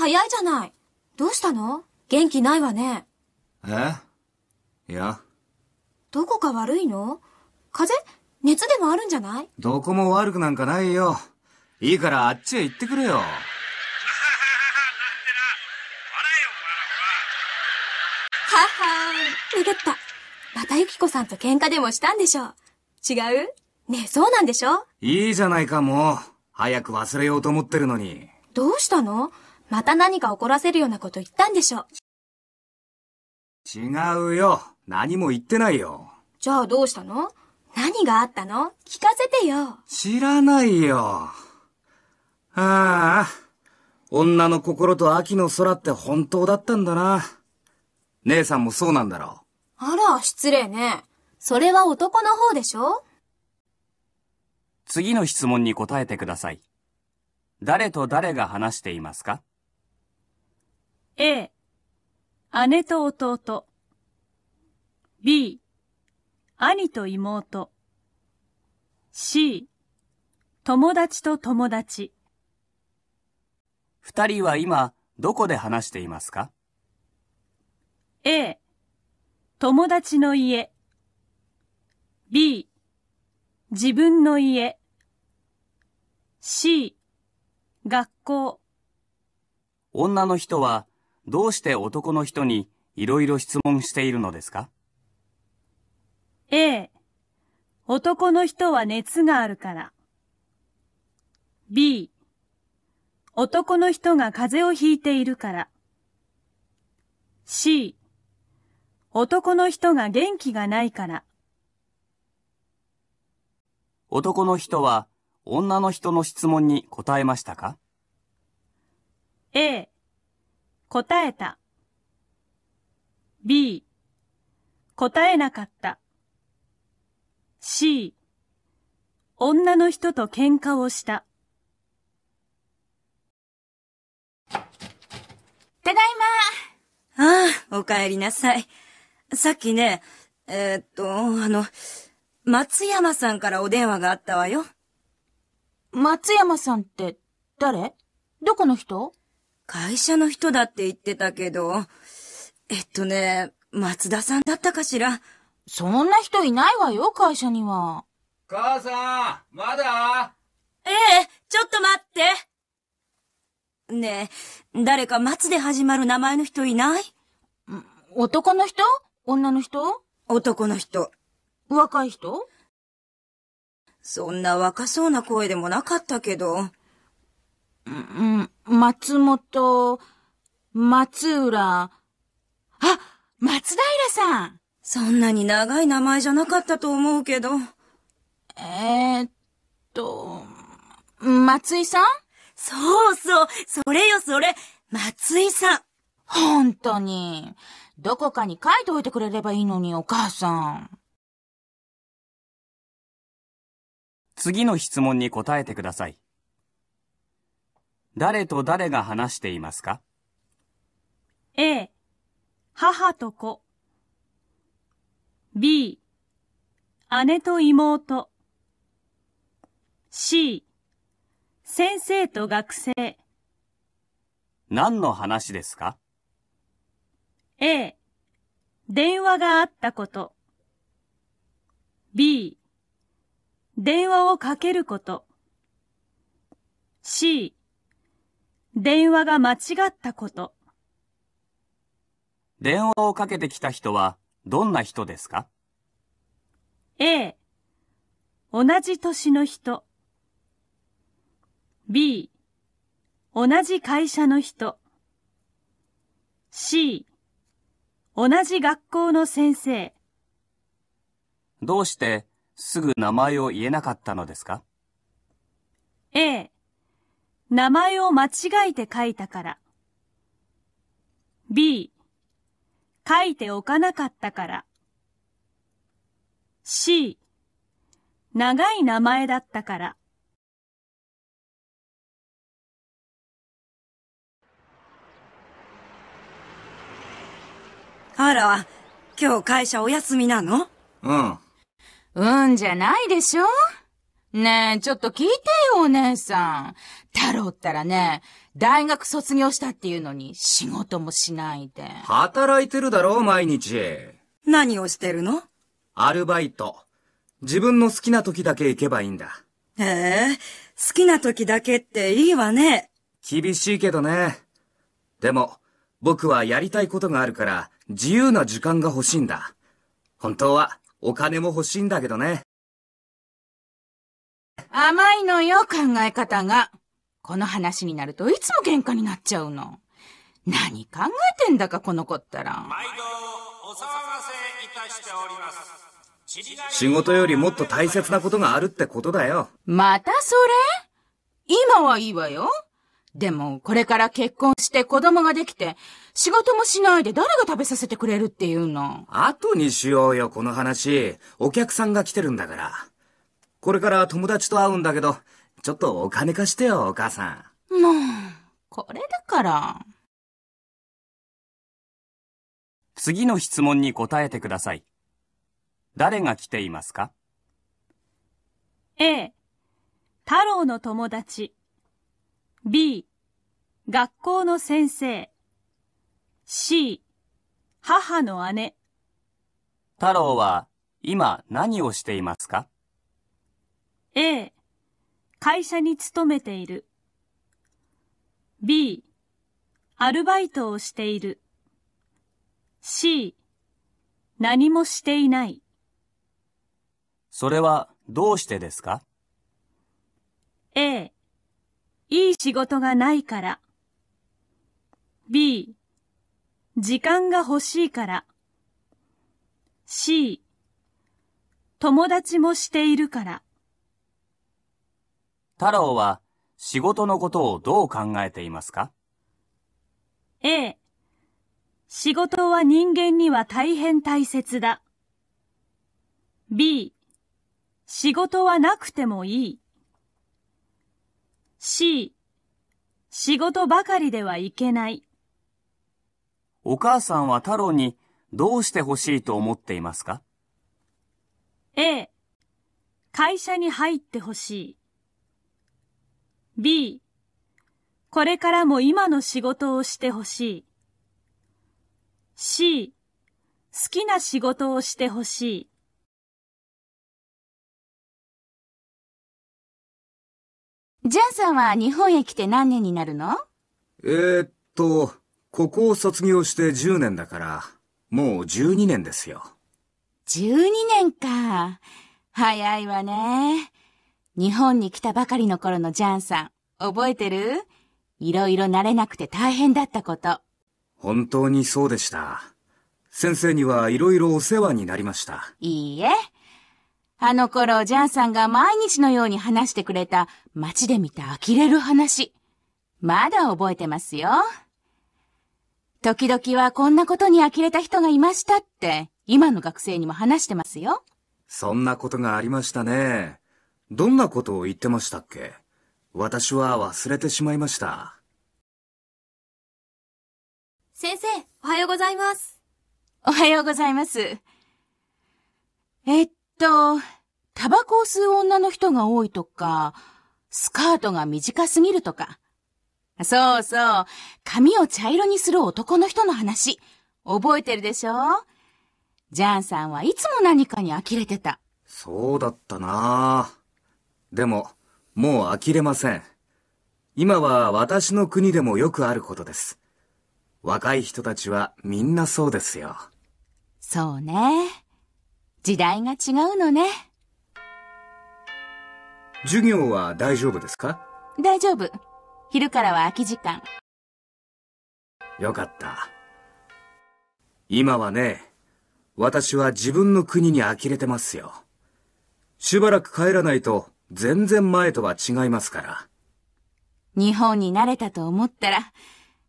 早いじゃない。どうしたの元気ないわね。えいや。どこか悪いの風邪熱でもあるんじゃないどこも悪くなんかないよ。いいからあっちへ行ってくれよ。ははーん、逃げた。またゆきこさんと喧嘩でもしたんでしょう。違うねえ、そうなんでしょいいじゃないか、もう。早く忘れようと思ってるのに。どうしたのまた何か怒らせるようなこと言ったんでしょ違うよ。何も言ってないよ。じゃあどうしたの何があったの聞かせてよ。知らないよ。ああ、女の心と秋の空って本当だったんだな。姉さんもそうなんだろう。あら、失礼ね。それは男の方でしょ次の質問に答えてください。誰と誰が話していますか A、姉と弟 B、兄と妹 C、友達と友達二人は今、どこで話していますか ?A、友達の家 B、自分の家 C、学校女の人はどうして男の人にいろいろ質問しているのですか ?A、男の人は熱があるから。B、男の人が風邪をひいているから。C、男の人が元気がないから。男の人は女の人の質問に答えましたか ?A、答えた B 答えなかった C 女の人と喧嘩をしたただいまああ、お帰りなさい。さっきね、えー、っと、あの、松山さんからお電話があったわよ。松山さんって誰どこの人会社の人だって言ってたけど、えっとね、松田さんだったかしら。そんな人いないわよ、会社には。母さん、まだええ、ちょっと待って。ねえ、誰か松で始まる名前の人いない男の人女の人男の人。若い人そんな若そうな声でもなかったけど。うん、松本、松浦、あ、松平さんそんなに長い名前じゃなかったと思うけど。えー、っと、松井さんそうそう、それよそれ、松井さん。本当に。どこかに書いておいてくれればいいのに、お母さん。次の質問に答えてください。誰と誰が話していますか ?A、母と子。B、姉と妹。C、先生と学生。何の話ですか ?A、電話があったこと。B、電話をかけること。C、電話が間違ったこと。電話をかけてきた人はどんな人ですか ?A、同じ年の人。B、同じ会社の人。C、同じ学校の先生。どうしてすぐ名前を言えなかったのですか ?A、名前を間違えて書いたから。B、書いておかなかったから。C、長い名前だったから。あら、今日会社お休みなのうん。うんじゃないでしょねえ、ちょっと聞いてよ、お姉さん。太郎ったらね、大学卒業したっていうのに仕事もしないで。働いてるだろ、毎日。何をしてるのアルバイト。自分の好きな時だけ行けばいいんだ。へえ、好きな時だけっていいわね。厳しいけどね。でも、僕はやりたいことがあるから、自由な時間が欲しいんだ。本当は、お金も欲しいんだけどね。甘いのよ、考え方が。この話になるといつも喧嘩になっちゃうの。何考えてんだか、この子ったら。毎度、お騒がせいたしております。仕事よりもっと大切なことがあるってことだよ。またそれ今はいいわよ。でも、これから結婚して子供ができて、仕事もしないで誰が食べさせてくれるっていうの。後にしようよ、この話。お客さんが来てるんだから。これから友達と会うんだけど、ちょっとお金貸してよ、お母さん。もう、これだから。次の質問に答えてください。誰が来ていますか ?A、太郎の友達。B、学校の先生。C、母の姉。太郎は今何をしていますか A 会社に勤めている B アルバイトをしている C 何もしていないそれはどうしてですか A いい仕事がないから B 時間が欲しいから C 友達もしているから太郎は仕事のことをどう考えていますか ?A 仕事は人間には大変大切だ。B 仕事はなくてもいい。C 仕事ばかりではいけない。お母さんは太郎にどうしてほしいと思っていますか ?A 会社に入ってほしい。B これからも今の仕事をしてほしい C 好きな仕事をしてほしいジャンさんは日本へ来て何年になるのえー、っと、ここを卒業して10年だから、もう12年ですよ。12年か。早いわね。日本に来たばかりの頃のジャンさん、覚えてるいろいろ慣れなくて大変だったこと。本当にそうでした。先生にはいろいろお世話になりました。いいえ。あの頃、ジャンさんが毎日のように話してくれた街で見た呆れる話。まだ覚えてますよ。時々はこんなことに呆れた人がいましたって、今の学生にも話してますよ。そんなことがありましたね。どんなことを言ってましたっけ私は忘れてしまいました。先生、おはようございます。おはようございます。えっと、タバコを吸う女の人が多いとか、スカートが短すぎるとか。そうそう、髪を茶色にする男の人の話、覚えてるでしょジャンさんはいつも何かに呆れてた。そうだったなぁ。でも、もう呆れません。今は私の国でもよくあることです。若い人たちはみんなそうですよ。そうね。時代が違うのね。授業は大丈夫ですか大丈夫。昼からは空き時間。よかった。今はね、私は自分の国に呆れてますよ。しばらく帰らないと全然前とは違いますから。日本に慣れたと思ったら、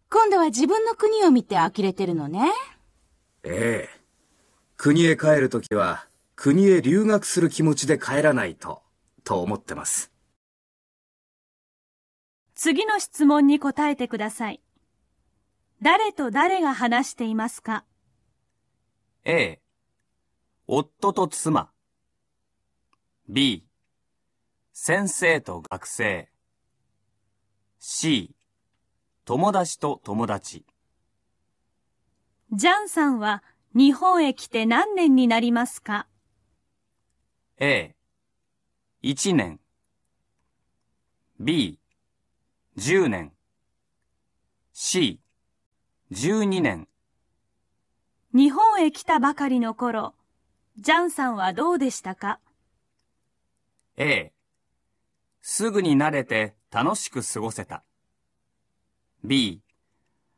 今度は自分の国を見て呆れてるのね。ええ。国へ帰るときは、国へ留学する気持ちで帰らないと、と思ってます。次の質問に答えてください。誰と誰が話していますか ?A、夫と妻。B、先生と学生 C 友達と友達ジャンさんは日本へ来て何年になりますか ?A、1年 B、10年 C、12年日本へ来たばかりの頃、ジャンさんはどうでしたか ?A、すぐに慣れて楽しく過ごせた。B、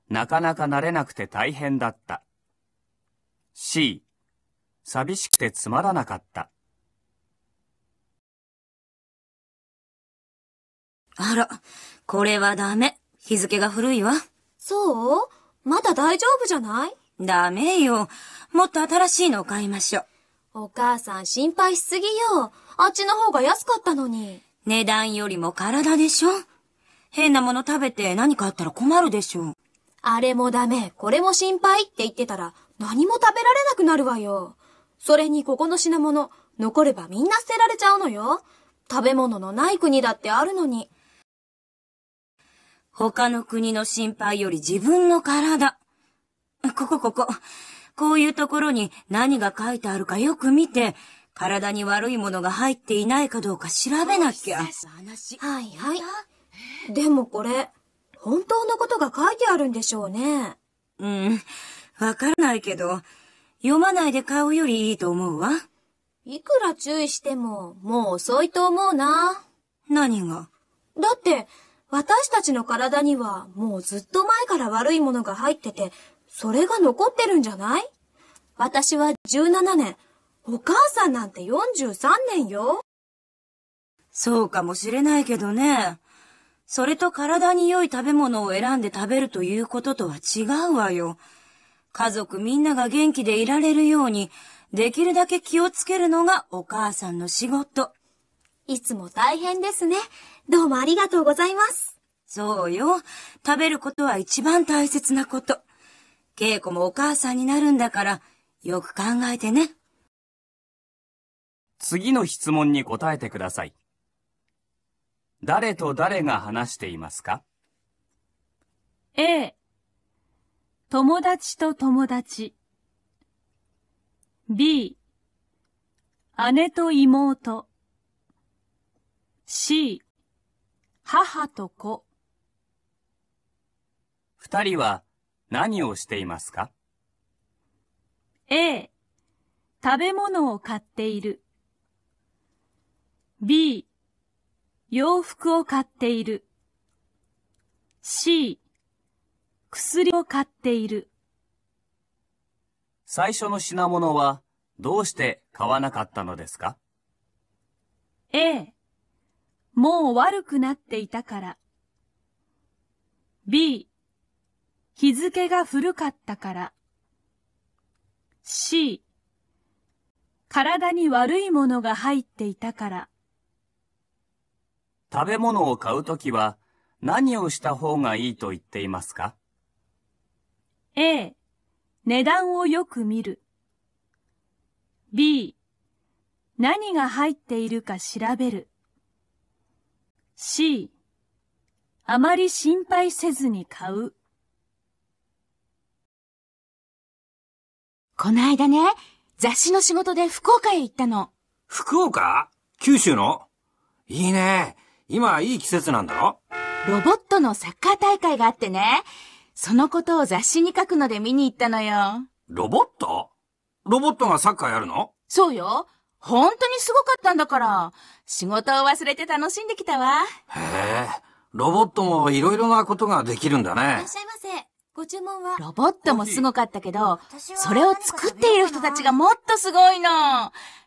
なかなか慣れなくて大変だった。C、寂しくてつまらなかった。あら、これはダメ。日付が古いわ。そうまだ大丈夫じゃないダメよ。もっと新しいのを買いましょう。お母さん心配しすぎよ。あっちの方が安かったのに。値段よりも体でしょ変なもの食べて何かあったら困るでしょあれもダメ、これも心配って言ってたら何も食べられなくなるわよ。それにここの品物、残ればみんな捨てられちゃうのよ。食べ物のない国だってあるのに。他の国の心配より自分の体。ここここ。こういうところに何が書いてあるかよく見て、体に悪いものが入っていないかどうか調べなきゃ。はいはい。でもこれ、本当のことが書いてあるんでしょうね。うん、わからないけど、読まないで買うよりいいと思うわ。いくら注意しても、もう遅いと思うな。何がだって、私たちの体にはもうずっと前から悪いものが入ってて、それが残ってるんじゃない私は17年、お母さんなんて43年よ。そうかもしれないけどね。それと体に良い食べ物を選んで食べるということとは違うわよ。家族みんなが元気でいられるように、できるだけ気をつけるのがお母さんの仕事。いつも大変ですね。どうもありがとうございます。そうよ。食べることは一番大切なこと。稽古もお母さんになるんだから、よく考えてね。次の質問に答えてください。誰と誰が話していますか ?A、友達と友達。B、姉と妹。C、母と子。二人は何をしていますか ?A、食べ物を買っている。B 洋服を買っている C 薬を買っている最初の品物はどうして買わなかったのですか ?A もう悪くなっていたから B 日付が古かったから C 体に悪いものが入っていたから食べ物を買うときは何をした方がいいと言っていますか ?A、値段をよく見る。B、何が入っているか調べる。C、あまり心配せずに買う。この間ね、雑誌の仕事で福岡へ行ったの。福岡九州のいいね。今いい季節なんだろロボットのサッカー大会があってね。そのことを雑誌に書くので見に行ったのよ。ロボットロボットがサッカーやるのそうよ。本当にすごかったんだから。仕事を忘れて楽しんできたわ。へえ、ロボットもいろいろなことができるんだね。いらっしゃいませ。ご注文はロボットもすごかったけど、それを作っている人たちがもっとすごいの。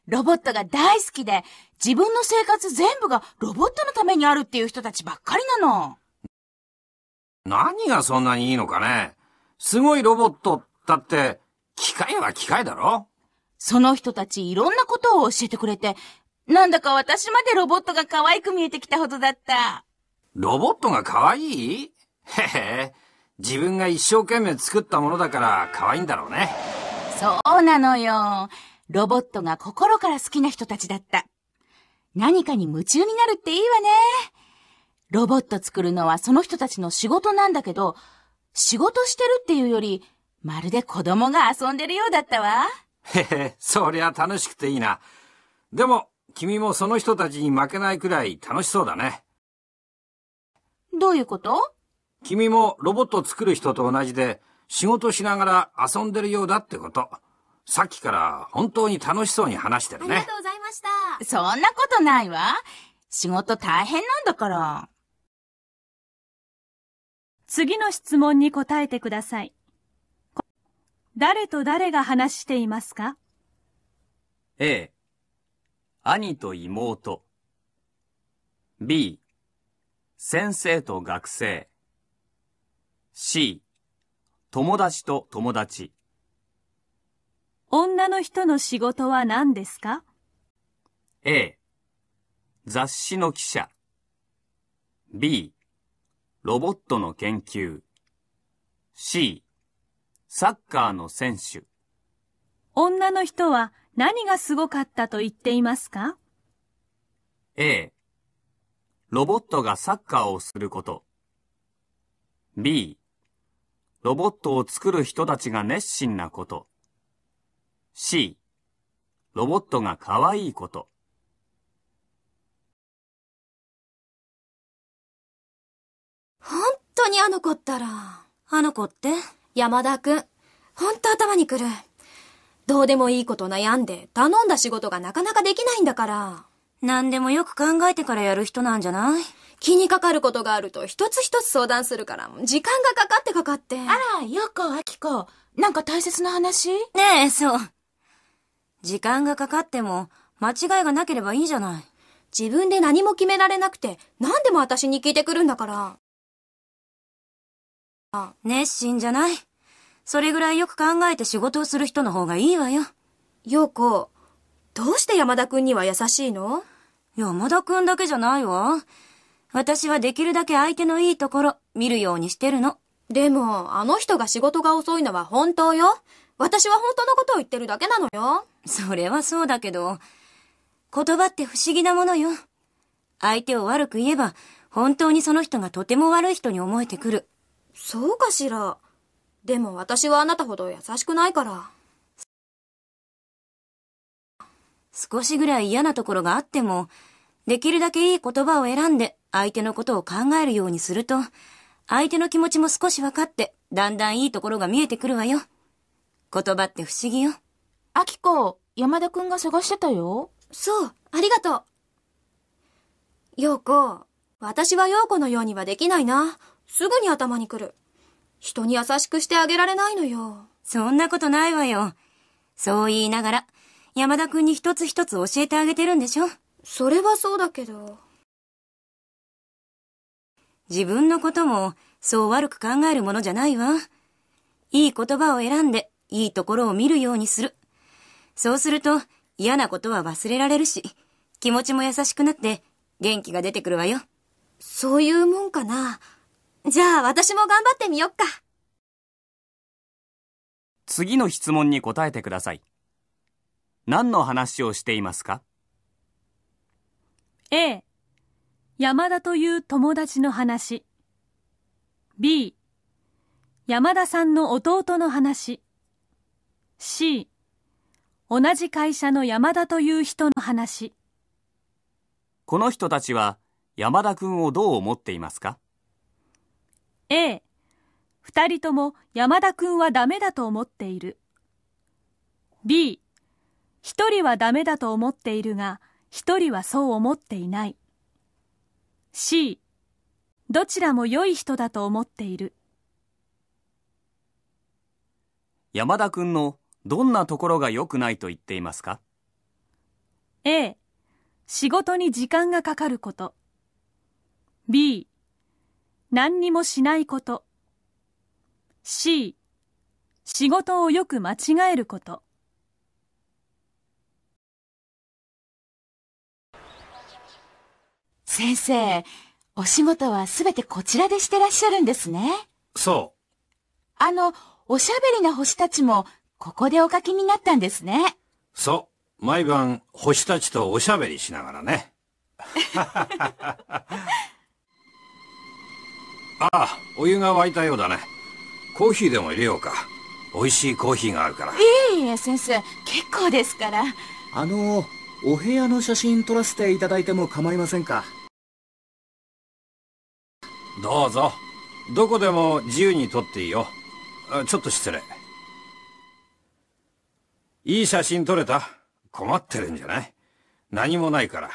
ロボットが大好きで、自分の生活全部がロボットのためにあるっていう人たちばっかりなの。何がそんなにいいのかねすごいロボットだって、機械は機械だろその人たちいろんなことを教えてくれて、なんだか私までロボットが可愛く見えてきたほどだった。ロボットが可愛いへへ。自分が一生懸命作ったものだから可愛いんだろうね。そうなのよ。ロボットが心から好きな人たちだった。何かに夢中になるっていいわね。ロボット作るのはその人たちの仕事なんだけど、仕事してるっていうより、まるで子供が遊んでるようだったわ。へへ、そりゃ楽しくていいな。でも、君もその人たちに負けないくらい楽しそうだね。どういうこと君もロボット作る人と同じで、仕事しながら遊んでるようだってこと。さっきから本当に楽しそうに話してるね。ありがとうございました。そんなことないわ。仕事大変なんだから。次の質問に答えてください。誰と誰が話していますか ?A、兄と妹。B、先生と学生。C、友達と友達。女の人の仕事は何ですか ?A、雑誌の記者。B、ロボットの研究。C、サッカーの選手。女の人は何がすごかったと言っていますか ?A、ロボットがサッカーをすること。B、ロボットを作る人たちが熱心なこと。C ロボットが可愛いいこと本当にあの子ったらあの子って山田くん本当頭にくるどうでもいいこと悩んで頼んだ仕事がなかなかできないんだから何でもよく考えてからやる人なんじゃない気にかかることがあると一つ一つ相談するから、時間がかかってかかって。あら、よこあきこ、なんか大切な話ねえ、そう。時間がかかっても、間違いがなければいいじゃない。自分で何も決められなくて、何でも私に聞いてくるんだから。あ、熱心じゃない。それぐらいよく考えて仕事をする人の方がいいわよ。陽子、どうして山田くんには優しいの山田くんだけじゃないわ。私はできるだけ相手のいいところ見るようにしてるの。でも、あの人が仕事が遅いのは本当よ。私は本当のことを言ってるだけなのよ。それはそうだけど、言葉って不思議なものよ。相手を悪く言えば、本当にその人がとても悪い人に思えてくる。そうかしら。でも私はあなたほど優しくないから。少しぐらい嫌なところがあっても、できるだけいい言葉を選んで相手のことを考えるようにすると、相手の気持ちも少し分かって、だんだんいいところが見えてくるわよ。言葉って不思議よ。あきこ、山田くんが探してたよ。そう、ありがとう。陽子、私は陽子のようにはできないな。すぐに頭にくる。人に優しくしてあげられないのよ。そんなことないわよ。そう言いながら、山田くんに一つ一つ教えてあげてるんでしょそれはそうだけど。自分のことも、そう悪く考えるものじゃないわ。いい言葉を選んで、いいところを見るようにする。そうすると、嫌なことは忘れられるし、気持ちも優しくなって元気が出てくるわよ。そういうもんかな。じゃあ私も頑張ってみよっか。次の質問に答えてください。何の話をしていますか ?A、山田という友達の話。B、山田さんの弟の話。C 同じ会社の山田という人の話この人たちは山田君をどう思っていますか A 二人とも山田君はダメだと思っている B 一人はダメだと思っているが一人はそう思っていない C どちらも良い人だと思っている山田君のどんなところが良くないと言っていますか A 仕事に時間がかかること B 何にもしないこと C 仕事をよく間違えること先生お仕事はすべてこちらでしてらっしゃるんですねそうあのおしゃべりな星たちもここでお書きになったんですね。そう。毎晩、星たちとおしゃべりしながらね。ああ、お湯が沸いたようだね。コーヒーでも入れようか。美味しいコーヒーがあるから。いえいえ、先生。結構ですから。あの、お部屋の写真撮らせていただいても構いませんか。どうぞ。どこでも自由に撮っていいよ。ちょっと失礼。いい写真撮れた困ってるんじゃない何もないから。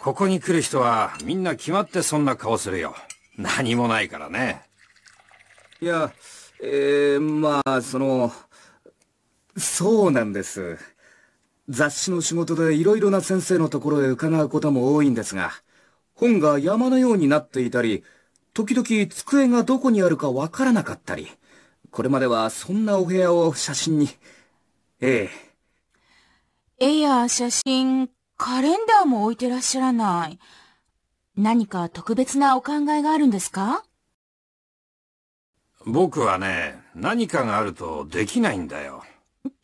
ここに来る人はみんな決まってそんな顔するよ。何もないからね。いや、えー、まあ、その、そうなんです。雑誌の仕事で色々な先生のところへ伺うことも多いんですが、本が山のようになっていたり、時々机がどこにあるかわからなかったり、これまではそんなお部屋を写真に。ええ。絵や写真、カレンダーも置いてらっしゃらない。何か特別なお考えがあるんですか僕はね、何かがあるとできないんだよ。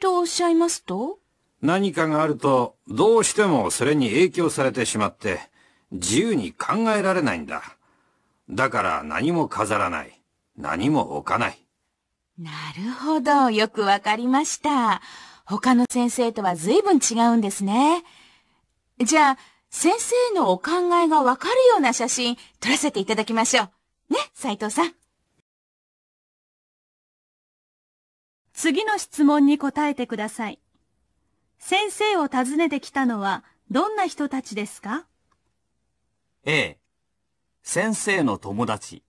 とおっしゃいますと何かがあると、どうしてもそれに影響されてしまって、自由に考えられないんだ。だから何も飾らない。何も置かない。なるほど。よくわかりました。他の先生とは随分違うんですね。じゃあ、先生のお考えがわかるような写真撮らせていただきましょう。ね、斉藤さん。次の質問に答えてください。先生を訪ねてきたのはどんな人たちですか ?A、先生の友達。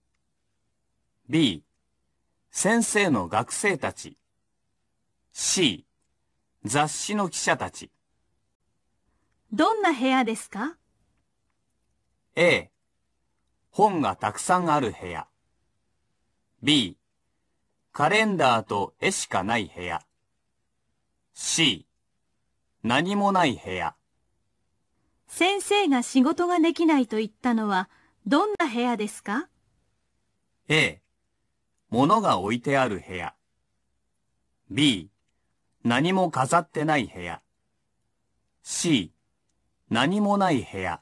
B、先生の学生たち C 雑誌の記者たちどんな部屋ですか ?A 本がたくさんある部屋 B カレンダーと絵しかない部屋 C 何もない部屋先生が仕事ができないと言ったのはどんな部屋ですか ?A 物が置いてある部屋。B、何も飾ってない部屋。C、何もない部屋。